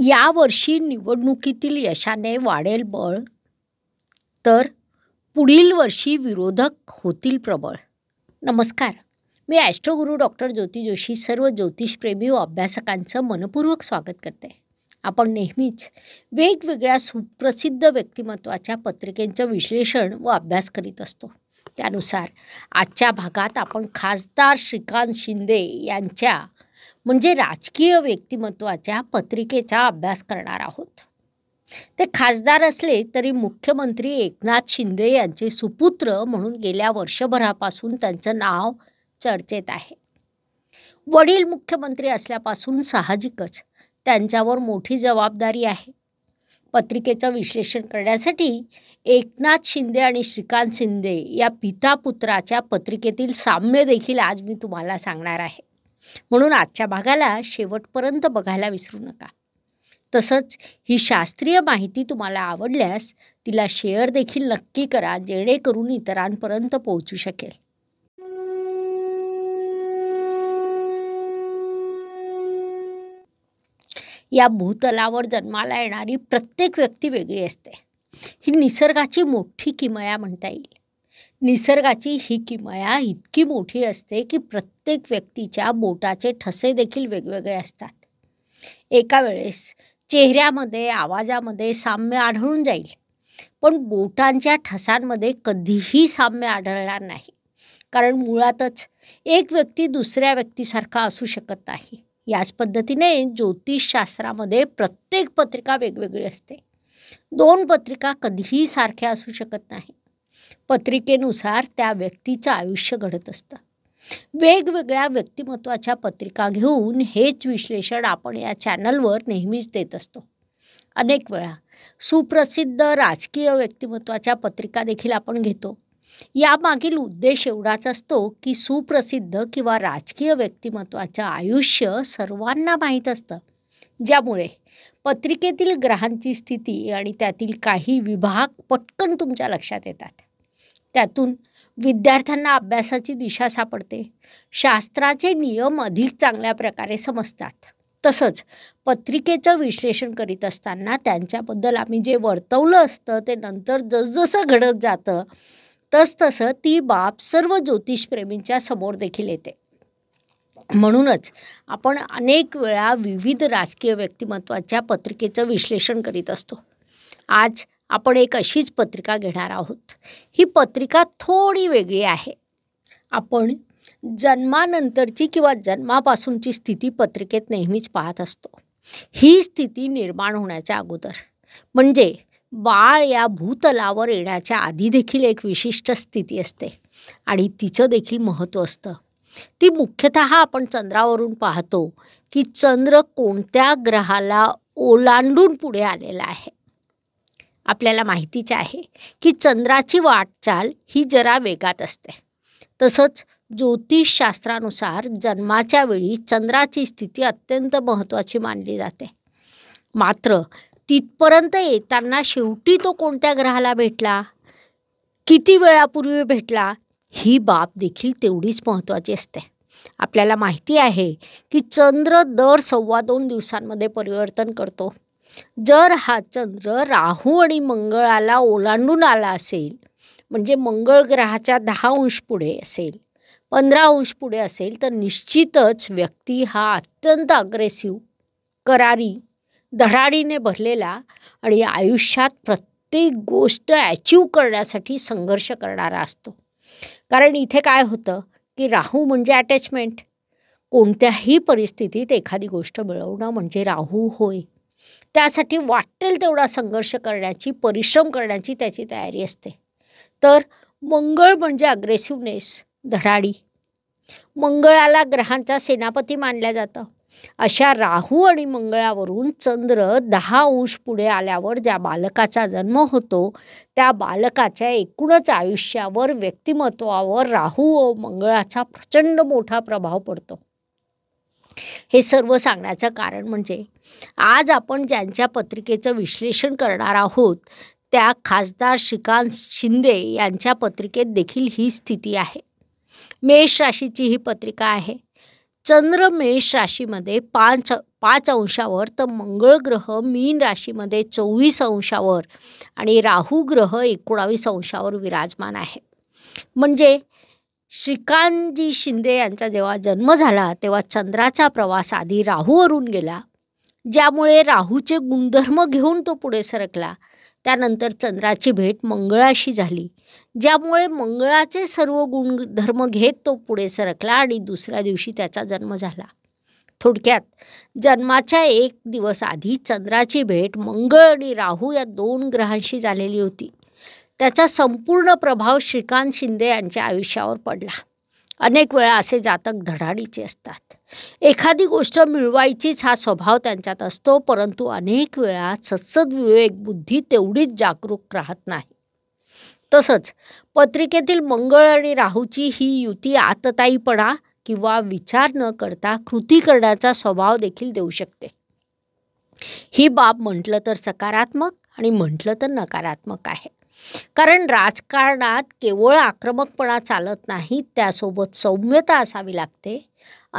यावर्षी निवडणुकीतील यशाने वाढेल बळ तर पुढील वर्षी विरोधक होतील प्रबळ नमस्कार मी ॲस्ट्रोगुरू डॉक्टर ज्योती जोशी सर्व ज्योतिषप्रेमी व अभ्यासकांचं मनपूर्वक स्वागत करते आपण नेहमीच वेगवेगळ्या सुप्रसिद्ध व्यक्तिमत्वाच्या पत्रिकेंचं विश्लेषण व अभ्यास करीत असतो त्यानुसार आजच्या भागात आपण खासदार श्रीकांत शिंदे यांच्या म्हणजे राजकीय व्यक्तिमत्वाच्या पत्रिकेचा अभ्यास करणार आहोत ते खासदार असले तरी मुख्यमंत्री एकनाथ शिंदे यांचे सुपुत्र म्हणून गेल्या वर्षभरापासून त्यांचं नाव चर्चेत आहे वडील मुख्यमंत्री असल्यापासून साहजिकच त्यांच्यावर मोठी जबाबदारी आहे पत्रिकेचं विश्लेषण करण्यासाठी एकनाथ शिंदे आणि श्रीकांत शिंदे या पिता पुत्राच्या पत्रिकेतील साम्य देखील आज मी तुम्हाला सांगणार आहे म्हणून आजच्या भागाला शेवटपर्यंत बघायला विसरू नका तसंच ही शास्त्रीय माहिती तुम्हाला आवडल्यास तिला शेअर देखील नक्की करा जेणेकरून इतरांपर्यंत पोहोचू शकेल या भूतलावर जन्माला येणारी प्रत्येक व्यक्ती वेगळी असते ही निसर्गाची मोठी किमया म्हणता येईल निसर्गाची ही किमया इतकी मोठी असते की प्रत्येक व्यक्तीच्या बोटाचे ठसे देखील वेगवेगळे असतात एका वेळेस चेहऱ्यामध्ये आवाजामध्ये साम्य आढळून जाईल पण बोटांच्या ठसांमध्ये कधीही साम्य आढळणार नाही कारण मुळातच एक व्यक्ती दुसऱ्या व्यक्तीसारखा असू शकत नाही याच पद्धतीने ज्योतिषशास्त्रामध्ये प्रत्येक पत्रिका वेगवेगळी असते दोन पत्रिका कधीही सारख्या असू शकत नाही पत्रिकेनुसार त्या व्यक्तीचं आयुष्य घडत असतं वेगवेगळ्या व्यक्तिमत्वाच्या पत्रिका घेऊन हेच विश्लेषण आपण या चॅनलवर नेहमीच देत असतो अनेक वेळा सुप्रसिद्ध राजकीय व्यक्तिमत्वाच्या पत्रिका देखील आपण घेतो यामागील उद्देश एवढाच असतो की सुप्रसिद्ध किंवा राजकीय व्यक्तिमत्वाचं आयुष्य सर्वांना माहीत असतं ज्यामुळे पत्रिकेतील ग्रहांची स्थिती आणि त्यातील काही विभाग पटकन तुमच्या लक्षात येतात त्यातून विद्यार्थ्यांना अभ्यासाची दिशा सापडते शास्त्राचे नियम अधिक चांगल्या प्रकारे समजतात तसंच पत्रिकेचं विश्लेषण करीत असताना त्यांच्याबद्दल आम्ही जे वर्तवलं असतं ते नंतर जसजसं घडत जातं तसतसं ती बाब सर्व ज्योतिषप्रेमींच्या समोर देखील येते म्हणूनच आपण अनेक वेळा विविध राजकीय व्यक्तिमत्वाच्या पत्रिकेचं विश्लेषण करीत असतो आज आपण एक अशीच पत्रिका घेणार आहोत ही पत्रिका थोडी वेगळी आहे आपण जन्मानंतरची किंवा जन्मापासूनची स्थिती पत्रिकेत नेहमीच पाहत असतो ही स्थिती निर्माण होण्याच्या अगोदर म्हणजे बाळ या भूतलावर येण्याच्या आधी देखील एक विशिष्ट स्थिती असते आणि तिचं देखील महत्त्व असतं ती मुख्यत आपण चंद्रावरून पाहतो की चंद्र कोणत्या ग्रहाला ओलांडून पुढे आलेला आहे आपल्याला माहितीच आहे की चंद्राची वाटचाल ही जरा वेगात असते तसंच ज्योतिषशास्त्रानुसार जन्माच्या वेळी चंद्राची स्थिती अत्यंत महत्त्वाची मानली जाते मात्र तिथपर्यंत येताना शेवटी तो कोणत्या ग्रहाला भेटला किती वेळापूर्वी भेटला ही बाब देखील तेवढीच महत्त्वाची असते आपल्याला माहिती आहे की चंद्र दर सव्वा दोन दिवसांमध्ये परिवर्तन करतो जर हा चंद्र राहू आणि मंगळाला ओलांडून आला असेल म्हणजे मंगळ ग्रहाच्या दहा अंश पुढे असेल पंधरा अंश पुढे असेल तर निश्चितच व्यक्ती हा अत्यंत अग्रेसिव्ह करारी धडाडीने भरलेला आणि आयुष्यात प्रत्येक गोष्ट अचीव करण्यासाठी संघर्ष करणारा असतो कारण इथे काय होतं की राहू म्हणजे अटॅचमेंट कोणत्याही परिस्थितीत एखादी गोष्ट मिळवणं म्हणजे राहू होय त्यासाठी वाटेल तेवढा संघर्ष करण्याची परिश्रम करण्याची त्याची तयारी असते तर मंगळ म्हणजे अग्रेसिव्हनेस धडाडी मंगळाला ग्रहांचा सेनापती मानल्या जातं अशा राहू आणि मंगळावरून चंद्र दहा अंश पुढे आल्यावर ज्या बालकाचा जन्म होतो त्या बालकाच्या एकूणच आयुष्यावर व्यक्तिमत्वावर राहू व मंगळाचा प्रचंड मोठा प्रभाव पडतो हे सर्व सांगण्याचं कारण म्हणजे आज आपण ज्यांच्या पत्रिकेचं विश्लेषण करणार आहोत त्या खासदार श्रीकांत शिंदे यांच्या पत्रिकेत देखील ही स्थिती आहे मेष राशीची ही पत्रिका आहे चंद्र मेष राशीमध्ये पाच पाच अंशावर तर मंगळ ग्रह मीन राशीमध्ये चोवीस अंशावर आणि राहू ग्रह एकोणावीस अंशावर विराजमान आहे म्हणजे श्रीकांतजी शिंदे यांचा जेव्हा जन्म झाला तेव्हा चंद्राचा प्रवास आधी राहूवरून गेला ज्यामुळे राहूचे गुणधर्म घेऊन तो पुढे सरकला त्यानंतर चंद्राची भेट मंगळाशी झाली ज्यामुळे मंगळाचे सर्व गुणधर्म घेत तो पुढे सरकला आणि दुसऱ्या दिवशी त्याचा जन्म झाला थोडक्यात जन्माच्या एक दिवस आधी चंद्राची भेट मंगळ आणि राहू या दोन ग्रहांशी झालेली होती त्याचा संपूर्ण प्रभाव श्रीकांत शिंदे यांच्या आयुष्यावर पडला अनेक वेळा असे जातक धडाडीचे असतात एखादी गोष्ट मिळवायचीच हा स्वभाव त्यांच्यात असतो परंतु अनेक वेळा सत्सद विवेक बुद्धी तेवढीच जागरूक राहत नाही तसंच पत्रिकेतील मंगळ आणि राहूची ही युती आतताईपणा किंवा विचार न करता कृती करण्याचा स्वभाव देखील देऊ शकते ही बाब म्हटलं तर सकारात्मक आणि म्हटलं तर नकारात्मक आहे कारण राजकारणात केवळ आक्रमकपणा चालत नाही त्यासोबत सौम्यता असावी लागते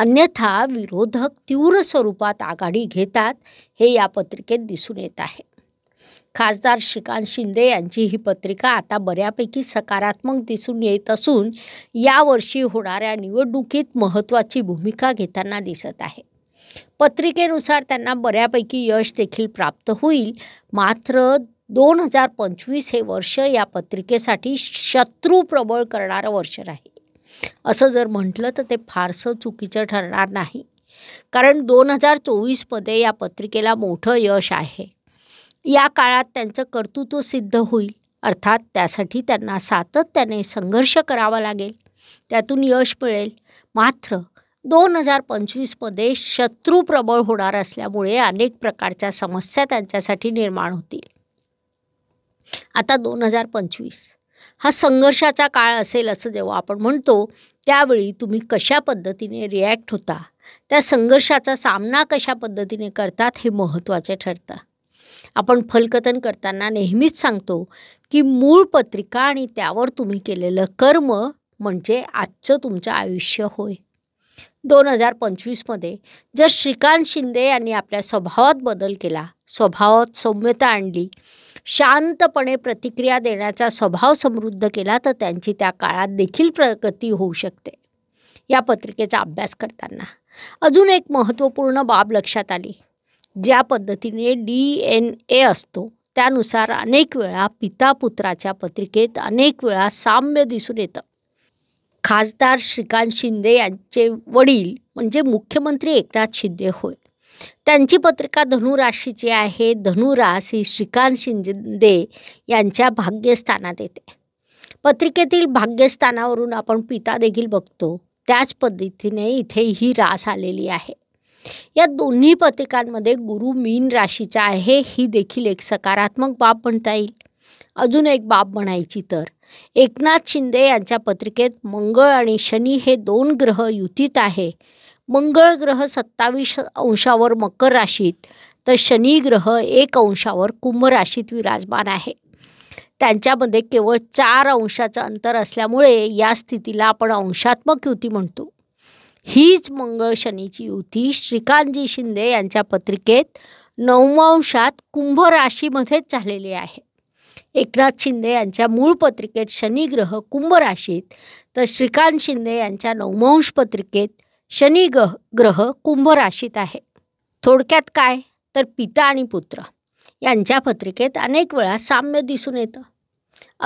अन्यथा विरोधक तीव्र स्वरूपात आघाडी घेतात हे या पत्रिकेत दिसून येत आहे खासदार श्रीकांत शिंदे यांची ही पत्रिका आता बऱ्यापैकी सकारात्मक दिसून येत असून यावर्षी होणाऱ्या निवडणुकीत महत्त्वाची भूमिका घेताना दिसत आहे पत्रिकेनुसार त्यांना बऱ्यापैकी यश देखील प्राप्त होईल मात्र दोन हजार पंचवीस हे वर्ष या पत्रिकेसाठी शत्रू प्रबळ करणारं वर्ष राहील असं जर म्हटलं तर ते फारसं चुकीचं ठरणार नाही कारण दोन हजार चोवीसमध्ये या पत्रिकेला मोठं यश आहे या काळात त्यांचं कर्तृत्व सिद्ध होईल अर्थात त्यासाठी त्यांना सातत्याने संघर्ष करावा लागेल त्यातून यश मिळेल मात्र दोन हजार पंचवीसमध्ये शत्रू प्रबळ होणार असल्यामुळे अनेक प्रकारच्या समस्या त्यांच्यासाठी निर्माण होतील आता दोन हजार पंचवीस हा संघर्षाचा काळ असेल असं जेव्हा आपण म्हणतो त्यावेळी तुम्ही कशा पद्धतीने रिॲक्ट होता त्या संघर्षाचा सामना कशा पद्धतीने करतात हे महत्त्वाचे ठरतं आपण फलकथन करताना नेहमीच सांगतो की मूळ पत्रिका आणि त्यावर तुम्ही केलेलं कर्म म्हणजे आजचं तुमचं आयुष्य होय दोन हजार पंचवीसमध्ये जर श्रीकांत शिंदे यांनी आपल्या स्वभावात बदल केला स्वभावात सौम्यता आणली शांतपणे प्रतिक्रिया देण्याचा स्वभाव समृद्ध केला तर त्यांची त्या काळात देखील प्रगती होऊ शकते या पत्रिकेचा अभ्यास करताना अजून एक महत्त्वपूर्ण बाब लक्षात आली ज्या पद्धतीने डी एन ए असतो त्यानुसार अनेक वेळा पिता पुत्राच्या पत्रिकेत अनेक वेळा साम्य दिसून येतं खासदार श्रीकांत शिंदे यांचे वडील म्हणजे मुख्यमंत्री एकनाथ शिंदे होय त्यांची पत्रिका धनुराशीची आहे धनुरास ही श्रीकांत शिंदे यांच्या भाग्यस्थानात येते पत्रिकेतील भाग्यस्थानावरून आपण पिता देखील बघतो त्याच पद्धतीने इथे ही रास आलेली आहे या दोन्ही पत्रिकांमध्ये गुरु मीन राशीचा आहे ही देखील एक सकारात्मक बाब म्हणता येईल अजून एक बाब म्हणायची तर एकनाथ शिंदे यांच्या पत्रिकेत मंगळ आणि शनी हे दोन ग्रह युतीत आहे मंगळ ग्रह सत्तावीस अंशावर मकर राशीत तर शनी ग्रह एक अंशावर कुंभ राशीत विराजमान आहे त्यांच्यामध्ये केवळ चार अंशाचं अंतर असल्यामुळे या स्थितीला आपण अंशात्मक युती म्हणतो हीच मंगळ शनीची युती श्रीकांतजी शिंदे यांच्या पत्रिकेत नवमांशात कुंभ राशीमध्येच झालेली आहे एकनाथ शिंदे यांच्या मूळ पत्रिकेत शनिग्रह कुंभ राशीत तर श्रीकांत शिंदे यांच्या नवमंश पत्रिकेत शनी ग्रह ग्रह कुंभ राशीत आहे थोडक्यात काय तर पिता आणि पुत्र यांच्या पत्रिकेत अनेक वेळा साम्य दिसून येतं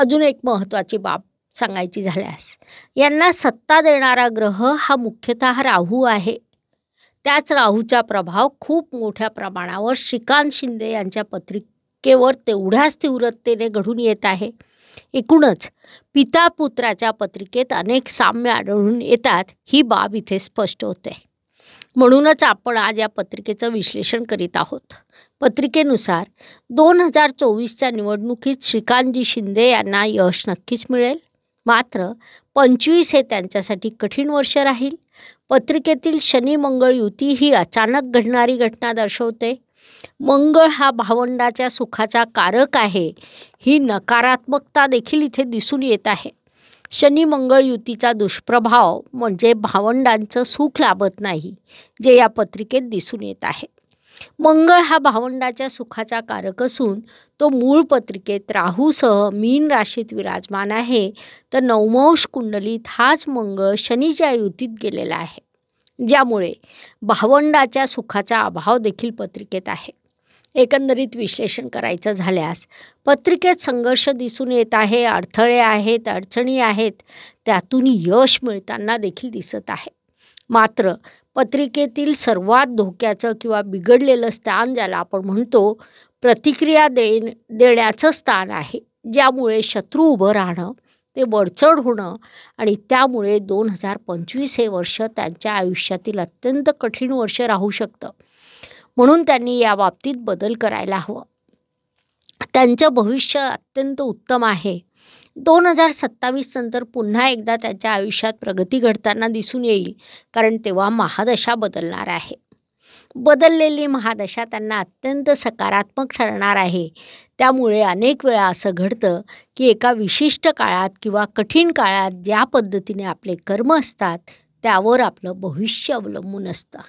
अजून एक महत्त्वाची बाब सांगायची झाल्यास यांना सत्ता देणारा ग्रह हा मुख्यतः राहू आहे त्याच राहूचा प्रभाव खूप मोठ्या प्रमाणावर श्रीकांत शिंदे यांच्या पत्रिक टक्केवर तेवढ्याच तीव्रतेने घडून येत आहे एकूणच पिता पुत्राच्या पत्रिकेत अनेक साम्य आढळून येतात ही बाब इथे स्पष्ट होते म्हणूनच आपण आज या पत्रिकेचं विश्लेषण करीत आहोत पत्रिकेनुसार दोन हजार चोवीसच्या निवडणुकीत श्रीकांतजी शिंदे यांना यश नक्कीच मिळेल मात्र पंचवीस हे त्यांच्यासाठी कठीण वर्ष राहील पत्रिकेतील शनी मंगळ युती ही अचानक घडणारी घटना दर्शवते मंगळ हा भावंडाच्या सुखाचा कारक आहे ही नकारात्मकता देखील इथे दिसून येत आहे शनी मंगळ युतीचा दुष्प्रभाव म्हणजे भावंडांचं सुख लाभत नाही जे या पत्रिकेत दिसून येत आहे मंगळ हा भावंडाच्या सुखाचा कारक असून तो मूळ पत्रिकेत राहूसह मीन राशीत विराजमान आहे तर नवमंश कुंडलीत हाच मंगळ शनीच्या युतीत गेलेला आहे ज्यामुळे भावंडाच्या सुखाचा अभाव देखील पत्रिकेत आहे एकंदरीत विश्लेषण करायचं झाल्यास पत्रिकेत संघर्ष दिसून येत आहे अडथळे आहेत अडचणी आहेत त्यातून यश मिळताना देखील दिसत आहे मात्र पत्रिकेतील सर्वात धोक्याचं किंवा बिघडलेलं स्थान ज्याला आपण म्हणतो प्रतिक्रिया दे देण्याचं स्थान आहे ज्यामुळे शत्रू उभं राहणं ते वरचढ होणं आणि त्यामुळे दोन हजार पंचवीस हे वर्ष त्यांच्या आयुष्यातील अत्यंत कठीण वर्ष राहू शकतं म्हणून त्यांनी या बाबतीत बदल करायला हवं त्यांचं भविष्य अत्यंत उत्तम आहे दोन हजार सत्तावीस नंतर पुन्हा एकदा त्यांच्या आयुष्यात प्रगती घडताना दिसून येईल कारण तेव्हा महादशा बदलणार आहे बदललेली महादशा त्यांना अत्यंत सकारात्मक ठरणार आहे त्यामुळे अनेक वेळा असं घडतं की एका विशिष्ट काळात किंवा कठीण काळात ज्या पद्धतीने आपले कर्म असतात त्यावर आपलं भविष्य अवलंबून असतं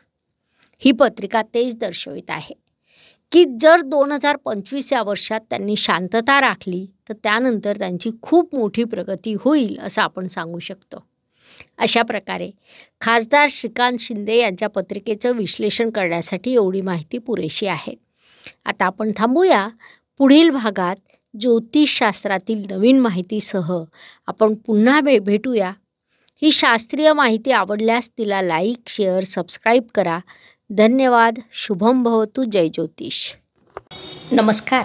ही पत्रिका तेच दर्शवित आहे की जर दोन हजार पंचवीस या वर्षात त्यांनी शांतता राखली तर त्यानंतर त्यांची खूप मोठी प्रगती होईल असं आपण सांगू शकतो अशा प्रकारे खासदार श्रीकांत शिंदे यांच्या पत्रिकेचं विश्लेषण करण्यासाठी एवढी माहिती पुरेशी आहे आता आपण थांबूया पुढील भागात ज्योतिषशास्त्रातील नवीन माहितीसह आपण पुन्हा भे भेटूया ही शास्त्रीय माहिती आवडल्यास तिला लाईक शेअर सबस्क्राईब करा धन्यवाद शुभम भवतू जय ज्योतिष नमस्कार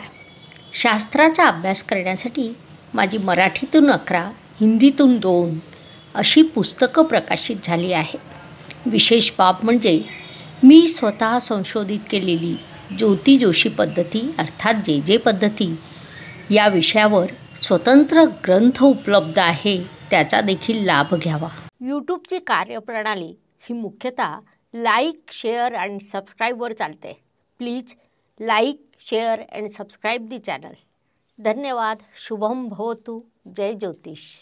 शास्त्राचा अभ्यास करण्यासाठी माझी मराठीतून अकरा हिंदीतून दोन अशी पुस्तकं प्रकाशित झाली आहे विशेष बाब म्हणजे मी स्वतः संशोधित केलेली ज्योती जोशी पद्धती अर्थात जे जे पद्धती या विषयावर स्वतंत्र ग्रंथ उपलब्ध आहे त्याचा देखील लाभ घ्यावा यूट्यूबची कार्यप्रणाली ही मुख्यतः लाईक शेअर अँड सबस्क्राईबवर चालते please like share and subscribe the channel धन्यवाद शुभम भवतु जय ज्योतिष